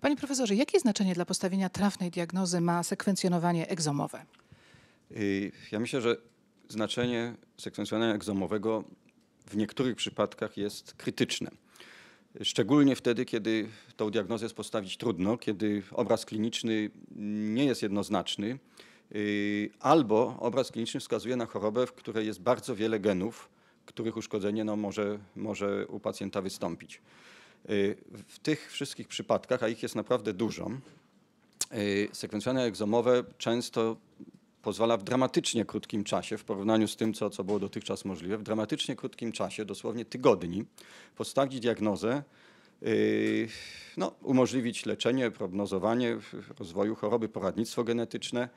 Panie profesorze, jakie znaczenie dla postawienia trafnej diagnozy ma sekwencjonowanie egzomowe? Y, ja myślę, że znaczenie sekwencjonowania egzomowego w niektórych przypadkach jest krytyczne. Szczególnie wtedy, kiedy tą diagnozę jest postawić trudno, kiedy obraz kliniczny nie jest jednoznaczny, y, albo obraz kliniczny wskazuje na chorobę, w której jest bardzo wiele genów, których uszkodzenie no, może, może u pacjenta wystąpić. Y, w tych wszystkich przypadkach, a ich jest naprawdę dużo, y, sekwencjonowanie egzomowe często pozwala w dramatycznie krótkim czasie, w porównaniu z tym, co, co było dotychczas możliwe, w dramatycznie krótkim czasie, dosłownie tygodni, postawić diagnozę, y, no, umożliwić leczenie, prognozowanie rozwoju choroby, poradnictwo genetyczne.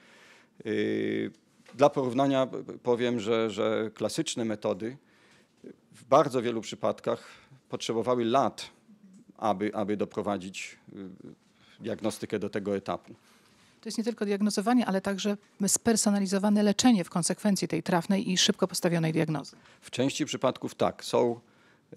dla porównania powiem, że, że klasyczne metody w bardzo wielu przypadkach potrzebowały lat aby, aby doprowadzić y, diagnostykę do tego etapu. To jest nie tylko diagnozowanie, ale także spersonalizowane leczenie w konsekwencji tej trafnej i szybko postawionej diagnozy. W części przypadków tak. Są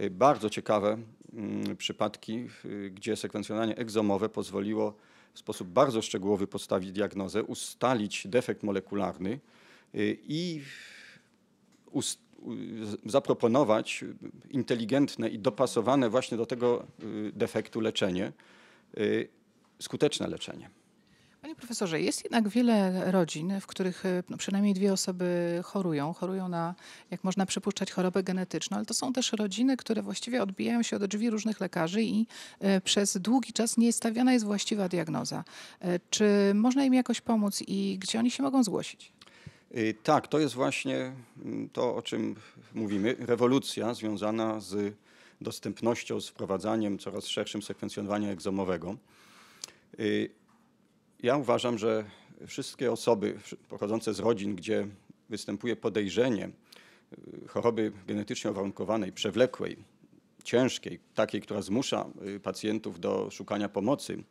y, bardzo ciekawe mm, przypadki, y, gdzie sekwencjonowanie egzomowe pozwoliło w sposób bardzo szczegółowy postawić diagnozę, ustalić defekt molekularny i ustalić zaproponować inteligentne i dopasowane właśnie do tego y, defektu leczenie, y, skuteczne leczenie. Panie profesorze, jest jednak wiele rodzin, w których y, no, przynajmniej dwie osoby chorują. Chorują na, jak można przypuszczać, chorobę genetyczną, ale to są też rodziny, które właściwie odbijają się od drzwi różnych lekarzy i przez długi czas nie stawiana jest właściwa diagnoza. czy można im jakoś pomóc i gdzie oni się mogą zgłosić? Tak, to jest właśnie to, o czym mówimy, rewolucja związana z dostępnością, z wprowadzaniem coraz szerszym sekwencjonowania egzomowego. Y, ja uważam, że wszystkie osoby pochodzące z rodzin, gdzie występuje podejrzenie y, choroby genetycznie uwarunkowanej, przewlekłej, ciężkiej, takiej, która zmusza y, pacjentów do szukania pomocy,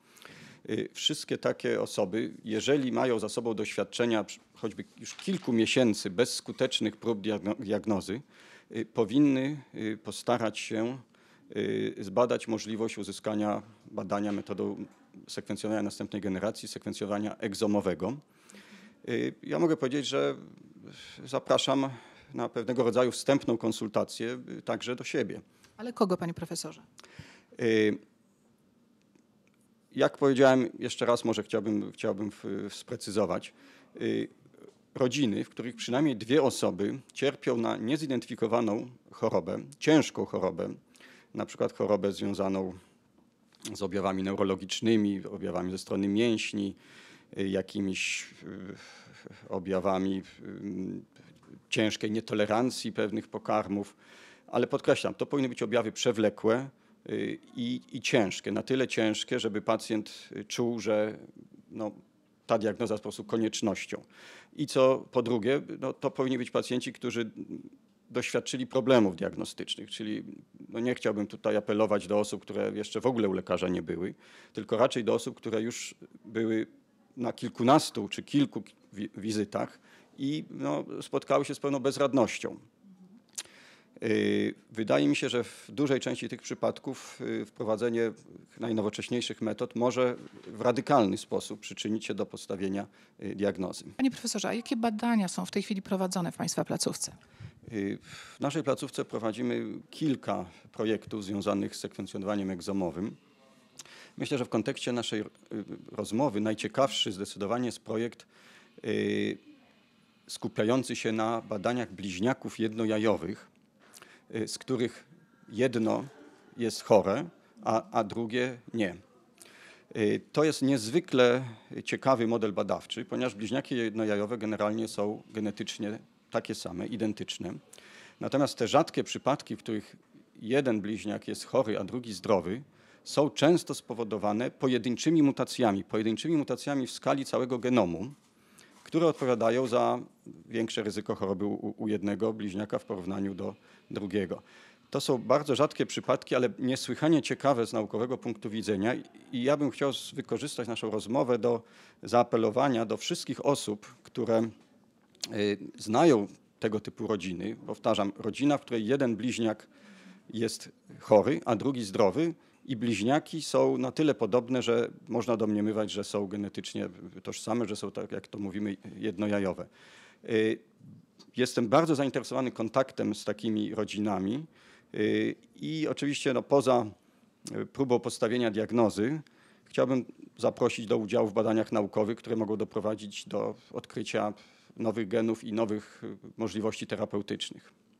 Y, wszystkie takie osoby, jeżeli mają za sobą doświadczenia choćby już kilku miesięcy bezskutecznych prób diagnozy, y, powinny y, postarać się zbadać możliwość uzyskania badania metodą sekwencjonowania następnej generacji, sekwencjowania egzomowego. Ja mogę powiedzieć, że zapraszam na pewnego rodzaju wstępną konsultację także do siebie. Ale kogo, panie profesorze? jak powiedziałem, jeszcze raz może chciałbym, chciałbym y, sprecyzować, y, rodziny, w których przynajmniej dwie osoby cierpią na niezidentyfikowaną chorobę, ciężką chorobę, na przykład chorobę związaną z objawami neurologicznymi, objawami ze strony mięśni, y, jakimiś objawami ciężkiej nietolerancji pewnych pokarmów, ale podkreślam, to powinny być objawy przewlekłe, Y, i, i ciężkie, na tyle ciężkie, żeby pacjent czuł, że no, ta diagnoza jest po prostu koniecznością. I co po drugie, no, to powinni być pacjenci, którzy doświadczyli problemów diagnostycznych, czyli no nie chciałbym tutaj apelować do osób, które jeszcze w ogóle u lekarza nie były, tylko raczej do osób, które już były na kilkunastu czy kilku wizytach i no, spotkały się z pewną bezradnością. Y, wydaje mi się, że w dużej części tych przypadków y, wprowadzenie najnowocześniejszych metod może w radykalny sposób przyczynić się do podstawienia y, diagnozy. Panie profesorze, a jakie badania są w tej chwili prowadzone w Państwa placówce? W naszej placówce prowadzimy kilka projektów związanych z sekwencjonowaniem egzomowym. Myślę, że w kontekście naszej rozmowy najciekawszy zdecydowanie jest projekt skupiający się na badaniach bliźniaków jednojajowych Y, z których jedno jest chore, a, a drugie nie. Y, to jest niezwykle ciekawy model badawczy, ponieważ bliźniaki jednojajowe generalnie są genetycznie takie same, identyczne. Natomiast te rzadkie przypadki, w których jeden bliźniak jest chory, a drugi zdrowy, są często spowodowane pojedynczymi mutacjami, pojedynczymi mutacjami w skali całego genomu, które odpowiadają za większe ryzyko choroby u, u jednego bliźniaka w porównaniu do drugiego. To są bardzo rzadkie przypadki, ale niesłychanie ciekawe z naukowego punktu widzenia i ja bym chciał wykorzystać naszą rozmowę do zaapelowania do wszystkich osób, które y, znają tego typu rodziny. Powtarzam, rodzina, w której jeden bliźniak jest chory, a drugi zdrowy, i bliźniaki są na tyle podobne, że można domniemywać, że są genetycznie tożsame, że są, tak jak to mówimy, jednojajowe. Y, jestem bardzo zainteresowany kontaktem z takimi rodzinami y, i oczywiście no, poza y, próbą postawienia diagnozy, chciałbym zaprosić do udziału w badaniach naukowych, które mogą doprowadzić do odkrycia nowych genów i nowych możliwości terapeutycznych.